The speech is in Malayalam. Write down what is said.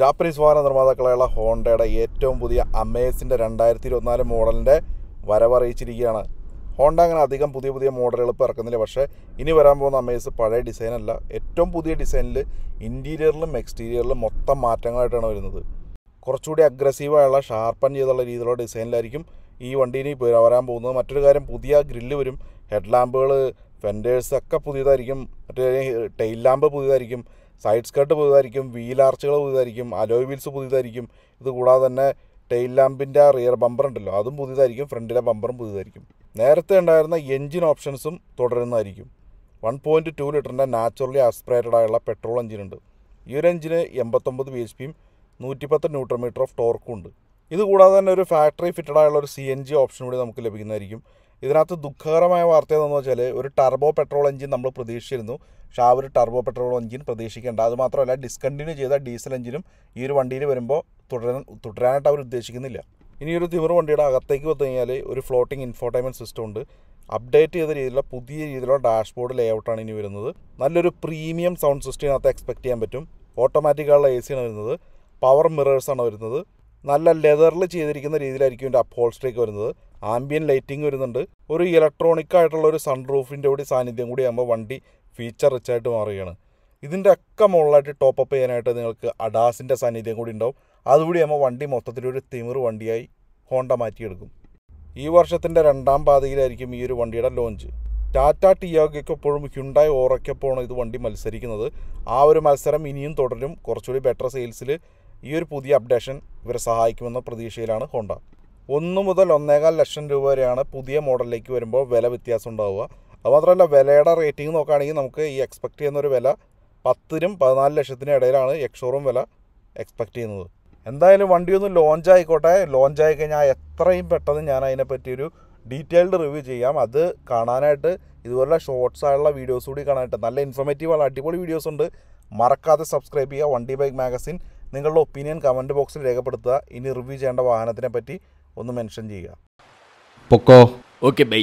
ജാപ്പനീസ് വാഹന നിർമ്മാതാക്കളായുള്ള ഹോണ്ടയുടെ ഏറ്റവും പുതിയ അമേസിൻ്റെ രണ്ടായിരത്തി ഇരുപത്തിനാല് മോഡലിൻ്റെ വരവറിയിച്ചിരിക്കുകയാണ് ഹോണ്ട അങ്ങനെ അധികം പുതിയ പുതിയ മോഡലുകൾ ഇപ്പോൾ ഇറക്കുന്നില്ല പക്ഷേ ഇനി വരാൻ പോകുന്ന അമേസ് പഴയ ഡിസൈനല്ല ഏറ്റവും പുതിയ ഡിസൈനിൽ ഇൻറ്റീരിയറിലും എക്സ്റ്റീരിയറിലും മൊത്തം മാറ്റങ്ങളായിട്ടാണ് വരുന്നത് കുറച്ചുകൂടി അഗ്രസീവായുള്ള ഷാർപ്പൻ ചെയ്തുള്ള രീതിയിലുള്ള ഡിസൈനിലായിരിക്കും ഈ വണ്ടി ഇനി വരാൻ പോകുന്നത് മറ്റൊരു കാര്യം പുതിയ ഗ്രില്ല് വരും ഹെഡ് ലാമ്പുകൾ ഫെൻഡേഴ്സ് ഒക്കെ പുതിയതായിരിക്കും മറ്റേ ടെയിൽ ലാമ്പ് പുതിയതായിരിക്കും സൈഡ് സ്കേർട്ട് പുതിയതായിരിക്കും വീൽ ആർച്ചുകൾ പുതിയതായിരിക്കും അലോയ് വീൽസ് പുതിയതായിരിക്കും ഇത് കൂടാതെ തന്നെ ടെയിൽ ലാമ്പിൻ്റെ റിയർ ബമ്പർ ഉണ്ടല്ലോ അതും പുതിയതായിരിക്കും ഫ്രണ്ടിലെ ബമ്പറും പുതിയതായിരിക്കും നേരത്തെ ഉണ്ടായിരുന്ന എൻജിൻ ഓപ്ഷൻസും തുടരുന്നതായിരിക്കും വൺ പോയിൻറ്റ് ടു ലിറ്ററിൻ്റെ നാച്ചുറലി ആസ്പിറേറ്റഡ് ആയുള്ള പെട്രോൾ എഞ്ചിൻ ഉണ്ട് ഈ ഒരു എഞ്ചിന് എൺപത്തൊമ്പത് ബി എച്ച് പിയും നൂറ്റിപ്പത്ത് ന്യൂട്രൺ ഓഫ് ടോർക്കും ഉണ്ട് ഇതുകൂടാതെ തന്നെ ഒരു ഫാക്ടറി ഫിറ്റഡ് ആയുള്ള ഒരു സി എൻ ജി ഓപ്ഷൻ കൂടി നമുക്ക് ലഭിക്കുന്നതായിരിക്കും ഇതിനകത്ത് ദുഃഖകരമായ വാർത്ത എന്താണെന്ന് വെച്ചാൽ ഒരു ടർബോ പെട്രോൾ എഞ്ചിൻ നമ്മൾ പ്രതീക്ഷിച്ചിരുന്നു പക്ഷേ ആ ഒരു ടർബോ പെട്രോൾ എഞ്ചിൻ പ്രതീക്ഷിക്കേണ്ട അത് മാത്രമല്ല ഡിസ്കണ്ടിന്യൂ ചെയ്ത ഡീസൽ എഞ്ചിനും ഈ ഒരു വണ്ടിയിൽ വരുമ്പോൾ തുടരാൻ തുടരാനായിട്ട് അവർ ഉദ്ദേശിക്കുന്നില്ല ഇനി ഒരു തിവർ വണ്ടിയുടെ അകത്തേക്ക് വന്നു കഴിഞ്ഞാൽ ഒരു ഫ്ലോട്ടിംഗ് ഇൻഫോർട്ടൈൻമെൻറ്റ് സിസ്റ്റം ഉണ്ട് അപ്ഡേറ്റ് ചെയ്ത രീതിയിലുള്ള പുതിയ രീതിയിലുള്ള ഡാഷ്ബോർഡ് ലേഔട്ടാണ് ഇനി വരുന്നത് നല്ലൊരു പ്രീമിയം സൗണ്ട് ഇതിനകത്ത് എക്സ്പെക്ട് ചെയ്യാൻ പറ്റും ഓട്ടോമാറ്റിക്കായുള്ള എ സിയാണ് വരുന്നത് പവർ മിറേഴ്സാണ് വരുന്നത് നല്ല ലെതറിൽ ചെയ്തിരിക്കുന്ന രീതിയിലായിരിക്കും ഇതിൻ്റെ അപ്ഹോൾസ്റ്ററിയൊക്കെ വരുന്നത് ആംബിയൻ ലൈറ്റിംഗ് വരുന്നുണ്ട് ഒരു ഇലക്ട്രോണിക് ആയിട്ടുള്ള ഒരു സൺ റൂഫിൻ്റെ കൂടി സാന്നിധ്യം കൂടി ആകുമ്പോൾ വണ്ടി ഫീച്ചർ റിച്ച് ആയിട്ട് മാറുകയാണ് ഇതിൻ്റെ ഒക്കെ മുകളിലായിട്ട് അപ്പ് ചെയ്യാനായിട്ട് നിങ്ങൾക്ക് അഡാസിൻ്റെ സാന്നിധ്യം കൂടി ഉണ്ടാവും അതുകൂടി ആകുമ്പോൾ വണ്ടി മൊത്തത്തിലൊരു തിമിർ വണ്ടിയായി ഹോണ്ട മാറ്റിയെടുക്കും ഈ വർഷത്തിൻ്റെ രണ്ടാം പാതയിലായിരിക്കും ഈ ഒരു വണ്ടിയുടെ ലോഞ്ച് ടാറ്റ എപ്പോഴും ഹ്യുണ്ടായി ഓറയ്ക്കപ്പോഴാണ് ഇത് വണ്ടി മത്സരിക്കുന്നത് ആ ഒരു മത്സരം ഇനിയും തുടരും കുറച്ചുകൂടി ബെറ്റർ സെയിൽസിൽ ഈ ഒരു പുതിയ അപ്ഡേഷൻ ഇവരെ സഹായിക്കുമെന്ന പ്രതീക്ഷയിലാണ് ഹോണ്ട ഒന്ന് മുതൽ ഒന്നേകാൽ ലക്ഷം രൂപ വരെയാണ് പുതിയ മോഡലിലേക്ക് വരുമ്പോൾ വില വ്യത്യാസം ഉണ്ടാവുക അതുമാത്രമല്ല വിലയുടെ റേറ്റിംഗ് നോക്കുകയാണെങ്കിൽ നമുക്ക് ഈ എക്സ്പെക്ട് ചെയ്യുന്നൊരു വില പത്തിനും പതിനാല് ലക്ഷത്തിനും ഇടയിലാണ് എക്സോറും വില എക്സ്പെക്ട് ചെയ്യുന്നത് എന്തായാലും വണ്ടി ലോഞ്ച് ആയിക്കോട്ടെ ലോഞ്ച് ആയി കഴിഞ്ഞാൽ എത്രയും പെട്ടെന്ന് ഞാൻ അതിനെപ്പറ്റി ഒരു ഡീറ്റെയിൽഡ് റിവ്യൂ ചെയ്യാം അത് കാണാനായിട്ട് ഇതുപോലുള്ള ഷോർട്സ് ആയുള്ള വീഡിയോസ് കൂടി കാണാനായിട്ട് നല്ല ഇൻഫോർമേറ്റീവ് ഉള്ള അടിപൊളി വീഡിയോസ് ഉണ്ട് മറക്കാതെ സബ്സ്ക്രൈബ് ചെയ്യുക വണ്ടി ബൈക്ക് മാഗസിൻ നിങ്ങളുടെ ഒപ്പീനിയൻ കമൻറ്റ് ബോക്സിൽ രേഖപ്പെടുത്തുക ഇനി റിവ്യൂ ചെയ്യേണ്ട വാഹനത്തിനെ പറ്റി ഒന്ന് മെൻഷൻ ചെയ്യുക പൊക്കോ ഓക്കെ ബൈ